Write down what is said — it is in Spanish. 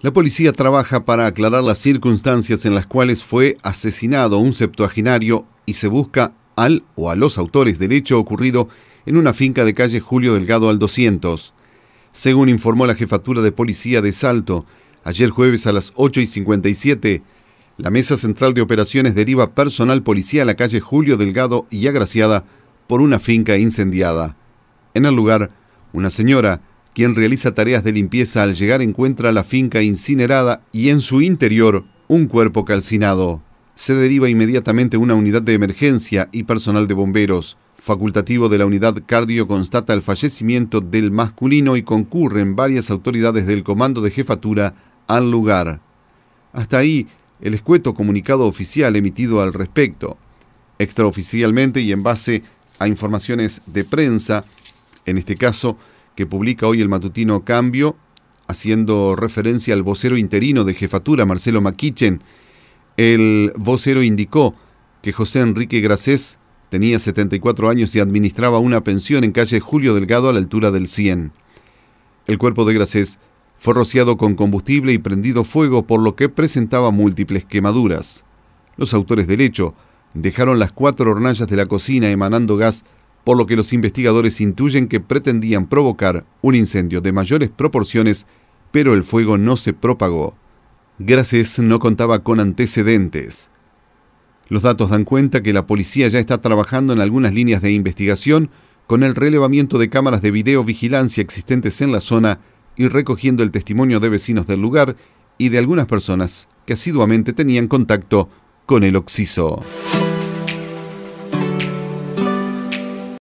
La policía trabaja para aclarar las circunstancias en las cuales fue asesinado un septuaginario y se busca al o a los autores del hecho ocurrido en una finca de calle Julio Delgado al 200. Según informó la jefatura de policía de Salto, ayer jueves a las 8 y 57, la Mesa Central de Operaciones deriva personal policía a la calle Julio Delgado y Agraciada por una finca incendiada. En el lugar, una señora quien realiza tareas de limpieza al llegar encuentra la finca incinerada y en su interior un cuerpo calcinado. Se deriva inmediatamente una unidad de emergencia y personal de bomberos. Facultativo de la unidad cardio constata el fallecimiento del masculino y concurren varias autoridades del comando de jefatura al lugar. Hasta ahí el escueto comunicado oficial emitido al respecto. Extraoficialmente y en base a informaciones de prensa, en este caso, que publica hoy el matutino Cambio, haciendo referencia al vocero interino de jefatura, Marcelo Maquichen, el vocero indicó que José Enrique Gracés tenía 74 años y administraba una pensión en calle Julio Delgado a la altura del 100. El cuerpo de Gracés fue rociado con combustible y prendido fuego, por lo que presentaba múltiples quemaduras. Los autores del hecho dejaron las cuatro hornallas de la cocina emanando gas por lo que los investigadores intuyen que pretendían provocar un incendio de mayores proporciones, pero el fuego no se propagó. Gracias no contaba con antecedentes. Los datos dan cuenta que la policía ya está trabajando en algunas líneas de investigación con el relevamiento de cámaras de videovigilancia existentes en la zona y recogiendo el testimonio de vecinos del lugar y de algunas personas que asiduamente tenían contacto con el occiso.